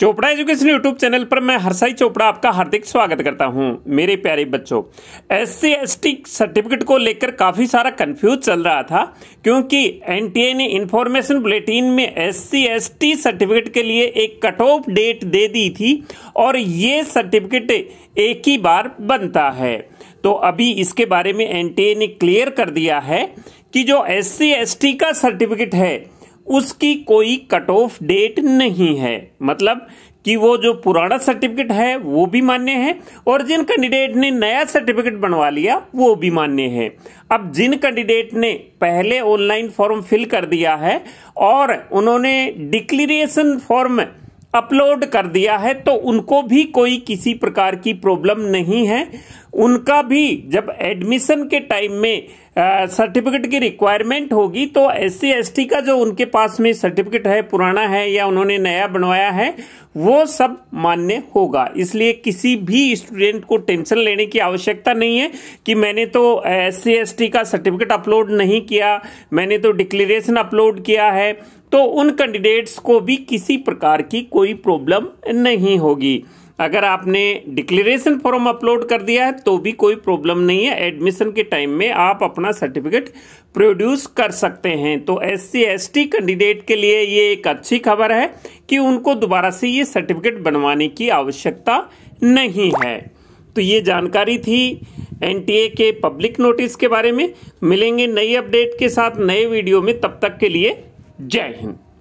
Chopra education YouTube channel पर मैं हरसाई चोपड़ा आपका हार्दिक स्वागत करता हूं मेरे प्यारे बच्चों एस सी सर्टिफिकेट को लेकर काफ़ी सारा कंफ्यूज चल रहा था क्योंकि एनटीए ने इंफॉर्मेशन बुलेटिन में एस सी सर्टिफिकेट के लिए एक कट ऑफ डेट दे दी थी और ये सर्टिफिकेट एक ही बार बनता है तो अभी इसके बारे में एन ने क्लियर कर दिया है कि जो एस सी का सर्टिफिकेट है उसकी कोई कट ऑफ डेट नहीं है मतलब कि वो जो पुराना सर्टिफिकेट है वो भी मान्य है और जिन कैंडिडेट ने नया सर्टिफिकेट बनवा लिया वो भी मान्य है अब जिन कैंडिडेट ने पहले ऑनलाइन फॉर्म फिल कर दिया है और उन्होंने डिक्लेरेशन फॉर्म अपलोड कर दिया है तो उनको भी कोई किसी प्रकार की प्रॉब्लम नहीं है उनका भी जब एडमिशन के टाइम में सर्टिफिकेट की रिक्वायरमेंट होगी तो एस सी का जो उनके पास में सर्टिफिकेट है पुराना है या उन्होंने नया बनवाया है वो सब मान्य होगा इसलिए किसी भी स्टूडेंट को टेंशन लेने की आवश्यकता नहीं है कि मैंने तो एस सी का सर्टिफिकेट अपलोड नहीं किया मैंने तो डिक्लेरेशन अपलोड किया है तो उन कैंडिडेट्स को भी किसी प्रकार की कोई प्रॉब्लम नहीं होगी अगर आपने डिक्लेरेशन फॉर्म अपलोड कर दिया है तो भी कोई प्रॉब्लम नहीं है एडमिशन के टाइम में आप अपना सर्टिफिकेट प्रोड्यूस कर सकते हैं तो एस सी कैंडिडेट के लिए ये एक अच्छी खबर है कि उनको दोबारा से ये सर्टिफिकेट बनवाने की आवश्यकता नहीं है तो ये जानकारी थी एन के पब्लिक नोटिस के बारे में मिलेंगे नई अपडेट के साथ नए वीडियो में तब तक के लिए जय हिंद